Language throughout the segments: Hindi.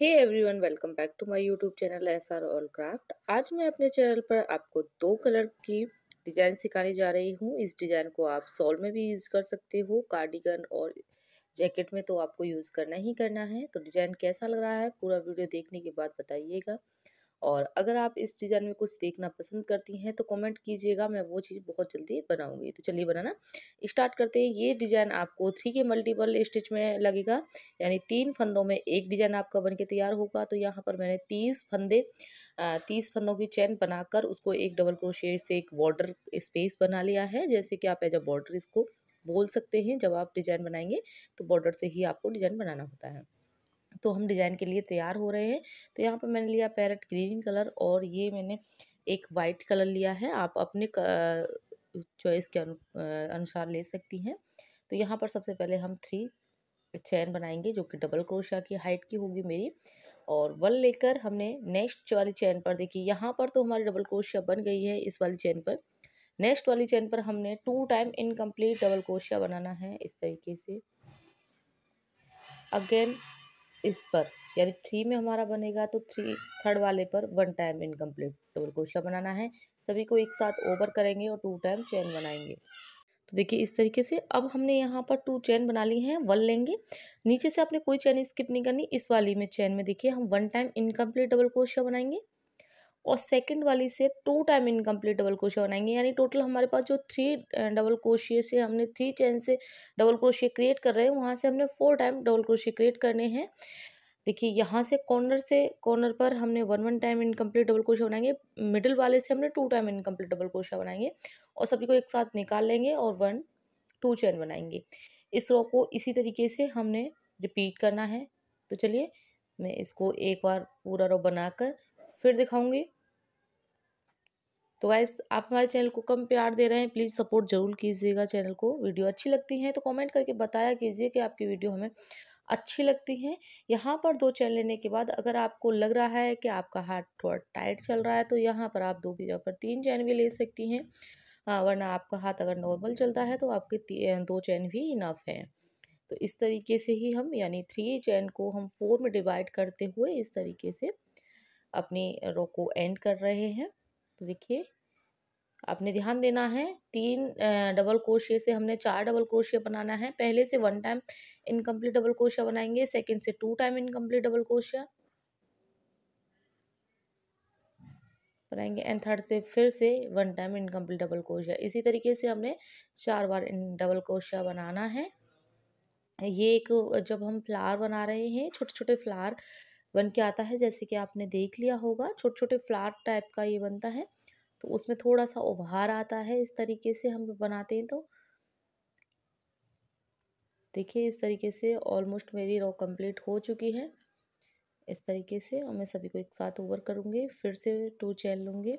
hey everyone welcome back to my YouTube channel S R all craft आज मैं अपने चैनल पर आपको दो कलर की डिज़ाइन सिखाने जा रही हूँ इस डिज़ाइन को आप सॉल में भी यूज़ कर सकते हो कार्डिगन और जैकेट में तो आपको यूज़ करना ही करना है तो डिज़ाइन कैसा लग रहा है पूरा वीडियो देखने के बाद बताइएगा और अगर आप इस डिज़ाइन में कुछ देखना पसंद करती हैं तो कमेंट कीजिएगा मैं वो चीज़ बहुत जल्दी बनाऊंगी तो चलिए बनाना स्टार्ट करते हैं ये डिज़ाइन आपको थ्री के मल्टीपल स्टिच में लगेगा यानी तीन फंदों में एक डिज़ाइन आपका बन के तैयार होगा तो यहाँ पर मैंने तीस फंदे तीस फंदों की चैन बनाकर उसको एक डबल क्रोशे से एक बॉर्डर स्पेस बना लिया है जैसे कि आप एज अ बॉर्डर इसको बोल सकते हैं जब आप डिज़ाइन बनाएंगे तो बॉर्डर से ही आपको डिज़ाइन बनाना होता है तो हम डिज़ाइन के लिए तैयार हो रहे हैं तो यहाँ पर मैंने लिया पैरट ग्रीन कलर और ये मैंने एक वाइट कलर लिया है आप अपने चॉइस के अनुसार ले सकती हैं तो यहाँ पर सबसे पहले हम थ्री चैन बनाएंगे जो कि डबल क्रोशिया की हाइट की होगी मेरी और वन लेकर हमने नेक्स्ट वाली चैन पर देखी यहाँ पर तो हमारी डबल क्रोशिया बन गई है इस वाली चैन पर नेक्स्ट वाली चैन पर हमने two time incomplete double crochet बनाना है इस तरीके से अगेन इस पर यानी थ्री में हमारा बनेगा तो थ्री थर्ड वाले पर one time incomplete double crochet बनाना है सभी को एक साथ ओवर करेंगे और टू टाइम चैन बनाएंगे तो देखिए इस तरीके से अब हमने यहाँ पर टू चैन बना ली है वन लेंगे नीचे से आपने कोई चैन स्किप नहीं करनी इस वाली में चैन में देखिए हम one time incomplete double crochet बनाएंगे और सेकंड वाली से two time incomplete double crochet बनाएंगे यानी टोटल हमारे पास जो थ्री डबल क्रोशिया से हमने थ्री चैन से डबल क्रोशिया क्रिएट कर रहे हैं वहाँ से हमने four time double crochet create करने हैं देखिए यहाँ से कॉर्नर से कॉर्नर पर हमने one one time incomplete double crochet बनाएंगे मिडिल वाले से हमने two time incomplete double crochet बनाएंगे और सभी को एक साथ निकाल लेंगे और वन टू चैन बनाएंगे इस रो को इसी तरीके से हमने रिपीट करना है तो चलिए मैं इसको एक बार पूरा रो बनाकर फिर दिखाऊंगी तो गाइस आप हमारे चैनल को कम प्यार दे रहे हैं प्लीज़ सपोर्ट जरूर कीजिएगा चैनल को वीडियो अच्छी लगती हैं तो कमेंट करके बताया कीजिए कि आपकी वीडियो हमें अच्छी लगती हैं यहाँ पर दो चैन लेने के बाद अगर आपको लग रहा है कि आपका हाथ थोड़ा टाइट चल रहा है तो यहाँ पर आप दो की जगह पर तीन चैन भी ले सकती हैं हाँ वरना आपका हाथ अगर नॉर्मल चलता है तो आपके दो चैन भी इनफ हैं तो इस तरीके से ही हम यानी थ्री चैन को हम फोर में डिवाइड करते हुए इस तरीके से अपनी रो को एंड कर रहे हैं तो देखिए आपने ध्यान देना है तीन डबल क्रोशिया से हमने चार डबल क्रोशिया बनाना है पहले से one time incomplete double crochet बनाएंगे सेकंड से two time incomplete double crochet बनाएंगे एंड थर्ड से फिर से one time incomplete double crochet इसी तरीके से हमने चार बार इन डबल क्रोशिया बनाना है ये एक जब हम फ्लावर बना रहे हैं छोटे छोटे फ्लावर बन के आता है जैसे कि आपने देख लिया होगा छोटे छोटे फ्लाट टाइप का ये बनता है तो उसमें थोड़ा सा उभार आता है इस तरीके से हम बनाते हैं तो देखिए इस तरीके से ऑलमोस्ट मेरी रॉ कंप्लीट हो चुकी है इस तरीके से और मैं सभी को एक साथ ओवर करूँगी फिर से टू चैन लूँगी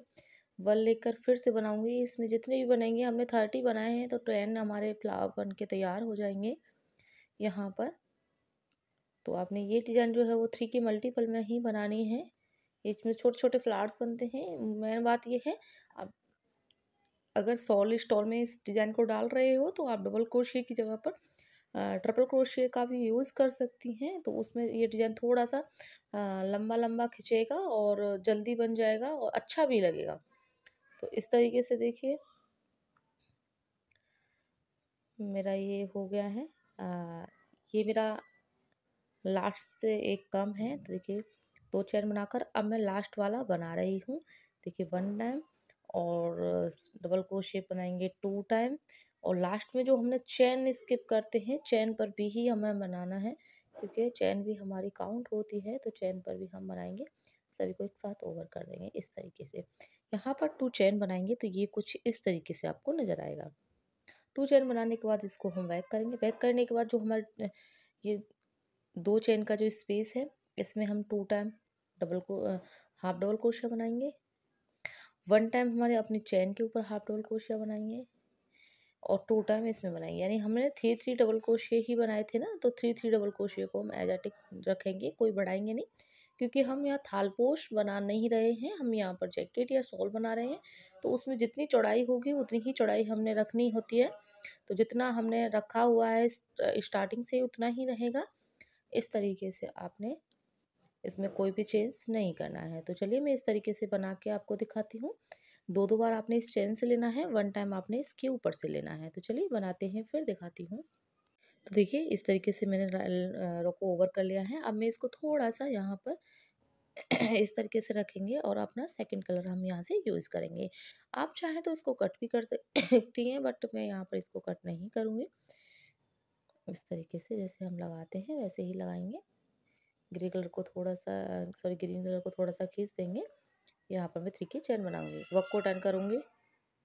वन लेकर फिर से बनाऊँगी इसमें जितने भी बनेंगे हमने थर्टी बनाए हैं तो टेन हमारे फ्लावर बन के तैयार हो जाएंगे यहाँ पर तो आपने ये डिज़ाइन जो है वो थ्री के मल्टीपल में ही बनानी है इसमें छोटे छोटे फ्लावर्स बनते हैं मेन बात ये है आप अगर सॉल स्टॉल में इस डिज़ाइन को डाल रहे हो तो आप डबल क्रोशिया की जगह पर ट्रिपल क्रोशिया का भी यूज़ कर सकती हैं तो उसमें ये डिज़ाइन थोड़ा सा लंबा लंबा खिंचेगा और जल्दी बन जाएगा और अच्छा भी लगेगा तो इस तरीके से देखिए मेरा ये हो गया है आ, ये मेरा लास्ट से एक कम है तो देखिए दो चैन बनाकर अब मैं लास्ट वाला बना रही हूँ देखिए वन टाइम और डबल शेप बनाएंगे टू टाइम और लास्ट में जो हमने चेन स्किप करते हैं चैन पर भी ही हमें बनाना है क्योंकि चैन भी हमारी काउंट होती है तो चैन पर भी हम बनाएंगे सभी को एक साथ ओवर कर देंगे इस तरीके से यहाँ पर टू चैन बनाएंगे तो ये कुछ इस तरीके से आपको नज़र आएगा टू चैन बनाने के बाद इसको हम वैक करेंगे वैक करने के बाद जो हमारे ये दो चेन का जो स्पेस है इसमें हम टू टाइम डबल को हाफ डबल क्रोशिया बनाएंगे वन टाइम हमारे अपनी चैन के ऊपर हाफ डबल क्रोशिया बनाएंगे और टू टाइम इसमें बनाएंगे यानी हमने थ्री थ्री डबल क्रोशिया ही बनाए थे ना तो थ्री थ्री डबल क्रोशिया को हम एज रखेंगे कोई बढ़ाएंगे नहीं क्योंकि हम यहाँ थालपोश बना नहीं रहे हैं हम यहाँ पर जैकेट या सॉल बना रहे हैं तो उसमें जितनी चौड़ाई होगी उतनी ही चौड़ाई हमने रखनी होती है तो जितना हमने रखा हुआ है स्टार्टिंग से उतना ही रहेगा इस तरीके से आपने इसमें कोई भी चेंज नहीं करना है तो चलिए मैं इस तरीके से बना के आपको दिखाती हूँ दो दो बार आपने इस चेन से लेना है वन टाइम आपने इसके ऊपर से लेना है तो चलिए बनाते हैं फिर दिखाती हूँ तो देखिए इस तरीके से मैंने रोको ओवर कर लिया है अब मैं इसको थोड़ा सा यहाँ पर इस तरीके से रखेंगे और अपना सेकंड कलर हम यहाँ से यूज़ करेंगे आप चाहें तो इसको कट भी कर सकती हैं बट मैं यहाँ पर इसको कट नहीं करूँगी इस तरीके से जैसे हम लगाते हैं वैसे ही लगाएंगे ग्रे कलर को थोड़ा सा सॉरी ग्रीन कलर को थोड़ा सा खींच देंगे यहाँ पर मैं थ्री की चैन बनाऊंगी वक को टर्न करूँगी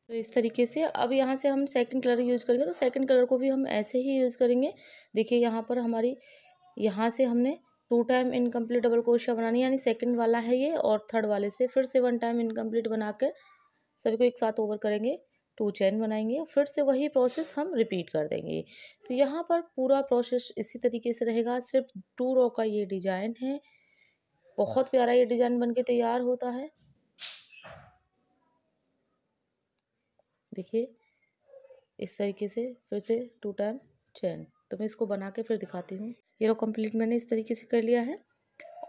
तो इस तरीके से अब यहाँ से हम सेकंड कलर यूज़ करेंगे तो सेकंड कलर को भी हम ऐसे ही यूज़ करेंगे देखिए यहाँ पर हमारी यहाँ से हमने two time incomplete double crochet बनानी यानी सेकंड वाला है ये और थर्ड वाले से फिर से वन टाइम इनकम्प्लीट बनाकर सभी को एक साथ ओवर करेंगे टू चैन बनाएंगे फिर से वही प्रोसेस हम रिपीट कर देंगे तो यहाँ पर पूरा प्रोसेस इसी तरीके से रहेगा सिर्फ टू रो का ये डिज़ाइन है बहुत प्यारा ये डिज़ाइन बनके तैयार होता है देखिए इस तरीके से फिर से टू टाइम चैन तो मैं इसको बना के फिर दिखाती हूँ ये रो कंप्लीट मैंने इस तरीके से कर लिया है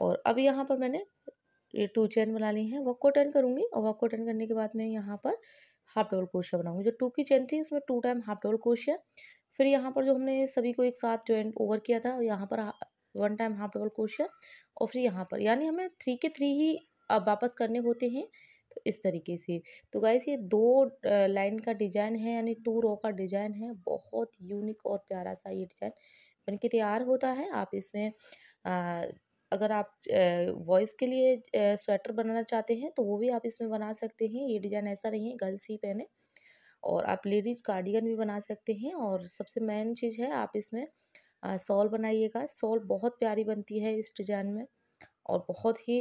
और अब यहाँ पर मैंने ये टू चैन बना ली है वॉक को टर्न करूँगी और वॉक को टर्न करने के बाद मैं यहाँ पर हाफ डबल क्रोशिया बनाऊंगी जो टू की चेन थी उसमें two time half double crochet फिर यहाँ पर जो हमने सभी को एक साथ ज्वाइन ओवर किया था यहाँ पर one time half double crochet और फिर यहाँ पर यानी हमें थ्री के थ्री ही वापस करने होते हैं तो इस तरीके से तो गाइस ये दो लाइन का डिजाइन है यानी टू रो का डिजाइन है बहुत यूनिक और प्यारा सा ये डिजाइन बन के तैयार होता है आप इसमें अगर आप बॉयज़ के लिए स्वेटर बनाना चाहते हैं तो वो भी आप इसमें बना सकते हैं ये डिज़ाइन ऐसा नहीं है गर्ल्स ही पहने और आप लेडीज कार्डिगन भी बना सकते हैं और सबसे मेन चीज़ है आप इसमें सॉल बनाइएगा सॉल बहुत प्यारी बनती है इस डिज़ाइन में और बहुत ही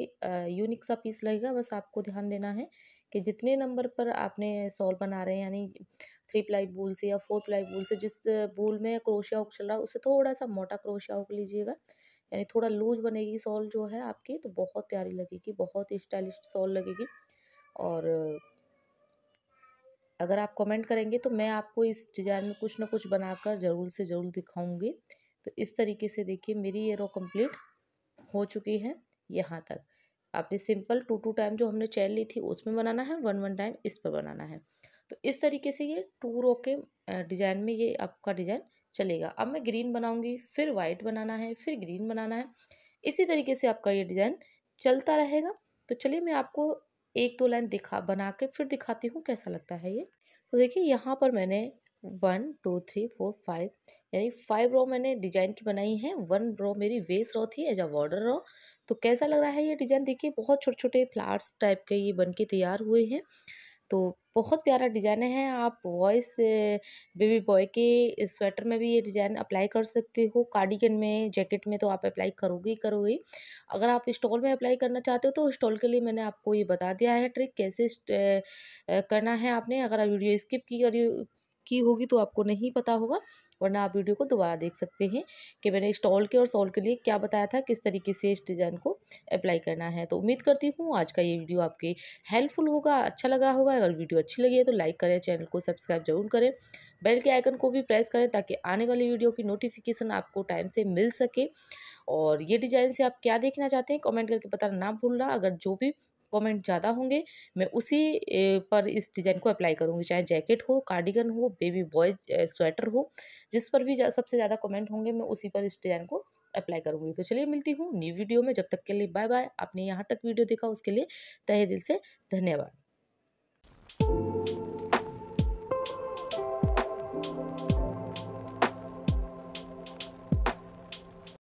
यूनिक सा पीस लगेगा बस आपको ध्यान देना है कि जितने नंबर पर आपने सॉल बना रहे हैं यानी थ्री प्लाई बूल से या फोर प्लाई बूल से जिस बूल में क्रोशिया हुक चल रहा है उससे थोड़ा सा मोटा क्रोशिया उक लीजिएगा यानी थोड़ा लूज बनेगी सॉल जो है आपकी तो बहुत प्यारी लगेगी बहुत ही स्टाइलिश सॉल लगेगी और अगर आप कमेंट करेंगे तो मैं आपको इस डिज़ाइन में कुछ ना कुछ बनाकर ज़रूर से ज़रूर दिखाऊंगी तो इस तरीके से देखिए मेरी ये रो कंप्लीट हो चुकी है यहाँ तक आपने सिंपल टू टू टाइम जो हमने चैन ली थी उसमें बनाना है वन वन टाइम इस पर बनाना है तो इस तरीके से ये टू रो के डिज़ाइन में ये आपका डिज़ाइन चलेगा अब मैं ग्रीन बनाऊंगी फिर वाइट बनाना है फिर ग्रीन बनाना है इसी तरीके से आपका ये डिज़ाइन चलता रहेगा तो चलिए मैं आपको एक दो लाइन दिखा बना के फिर दिखाती हूँ कैसा लगता है ये तो देखिए यहाँ पर मैंने one two three four five यानी फाइव रो मैंने डिजाइन की बनाई है वन रो मेरी वेस रो थी एज अ बॉर्डर रो तो कैसा लग रहा है ये डिजाइन देखिए बहुत छोटे छोटे फ्लावर्स टाइप के ये बन के तैयार हुए हैं तो बहुत प्यारा डिजाइन है आप वॉइस बेबी बॉय के स्वेटर में भी ये डिजाइन अप्लाई कर सकते हो कार्डिगन में जैकेट में तो आप अप्लाई करोगे ही करोगे अगर आप स्टॉल में अप्लाई करना चाहते हो तो स्टॉल के लिए मैंने आपको ये बता दिया है ट्रिक कैसे करना है आपने अगर आप वीडियो स्किप की करी की होगी तो आपको नहीं पता होगा वरना आप वीडियो को दोबारा देख सकते हैं कि मैंने स्टॉल के और सॉल के लिए क्या बताया था किस तरीके से इस डिज़ाइन को अप्लाई करना है तो उम्मीद करती हूँ आज का ये वीडियो आपके हेल्पफुल होगा अच्छा लगा होगा अगर वीडियो अच्छी लगी है तो लाइक करें चैनल को सब्सक्राइब जरूर करें बेल के आइकन को भी प्रेस करें ताकि आने वाली वीडियो की नोटिफिकेशन आपको टाइम से मिल सके और ये डिज़ाइन से आप क्या देखना चाहते हैं कमेंट करके बताना ना भूलना अगर जो भी कमेंट ज़्यादा होंगे मैं उसी पर इस डिज़ाइन को अप्लाई करूँगी चाहे जैकेट हो कार्डिगन हो बेबी बॉय स्वेटर हो जिस पर भी जा, सबसे ज़्यादा कमेंट होंगे मैं उसी पर इस डिज़ाइन को अप्लाई करूँगी तो चलिए मिलती हूँ न्यू वीडियो में जब तक के लिए बाय बाय आपने यहाँ तक वीडियो देखा उसके लिए तहे दिल से धन्यवाद